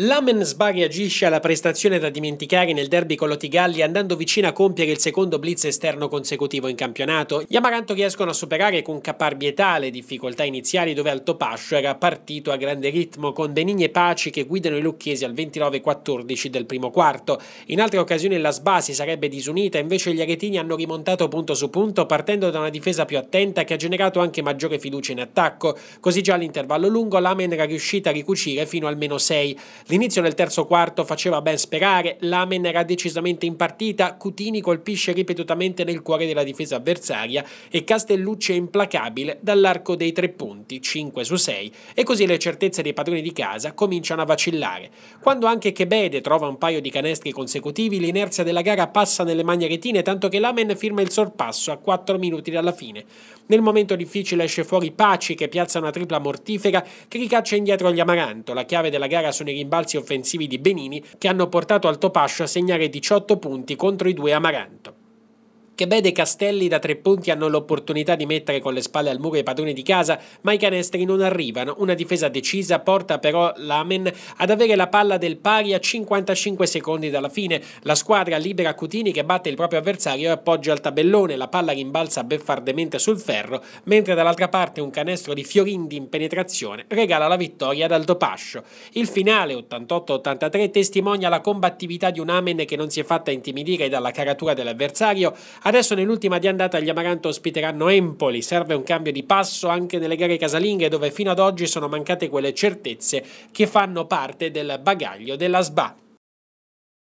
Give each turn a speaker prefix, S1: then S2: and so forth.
S1: L'Amen sbariagisce alla prestazione da dimenticare nel derby con l'Otigalli andando vicino a compiere il secondo blitz esterno consecutivo in campionato. Gli Amaranto riescono a superare con caparbietà le difficoltà iniziali dove Altopascio era partito a grande ritmo con Benigni e Paci che guidano i lucchesi al 29-14 del primo quarto. In altre occasioni la Sba si sarebbe disunita, invece gli aretini hanno rimontato punto su punto partendo da una difesa più attenta che ha generato anche maggiore fiducia in attacco. Così già all'intervallo lungo l'Amen era riuscita a ricucire fino al meno 6. L'inizio del terzo quarto faceva ben sperare, Lamen era decisamente in partita, Cutini colpisce ripetutamente nel cuore della difesa avversaria e Castellucci è implacabile dall'arco dei tre punti, 5 su 6, e così le certezze dei padroni di casa cominciano a vacillare. Quando anche Chebede trova un paio di canestri consecutivi, l'inerzia della gara passa nelle magne retine, tanto che Lamen firma il sorpasso a 4 minuti dalla fine. Nel momento difficile esce fuori Paci che piazza una tripla mortifica che ricaccia indietro gli Amaranto. La chiave della gara sono i rimbalzi offensivi di Benini che hanno portato al Topascio a segnare 18 punti contro i due Amaranto che Bede Castelli da tre punti hanno l'opportunità di mettere con le spalle al muro i padroni di casa, ma i canestri non arrivano. Una difesa decisa porta però l'Amen ad avere la palla del pari a 55 secondi dalla fine. La squadra libera Cutini che batte il proprio avversario e appoggia al tabellone. La palla rimbalza beffardemente sul ferro, mentre dall'altra parte un canestro di Fiorindi in penetrazione regala la vittoria ad Aldo Pascio. Il finale 88-83 testimonia la combattività di un Amen che non si è fatta intimidire dalla caratura dell'avversario Adesso nell'ultima di andata gli Amaranto ospiteranno Empoli, serve un cambio di passo anche nelle gare casalinghe dove fino ad oggi sono mancate quelle certezze che fanno parte del bagaglio della SBA.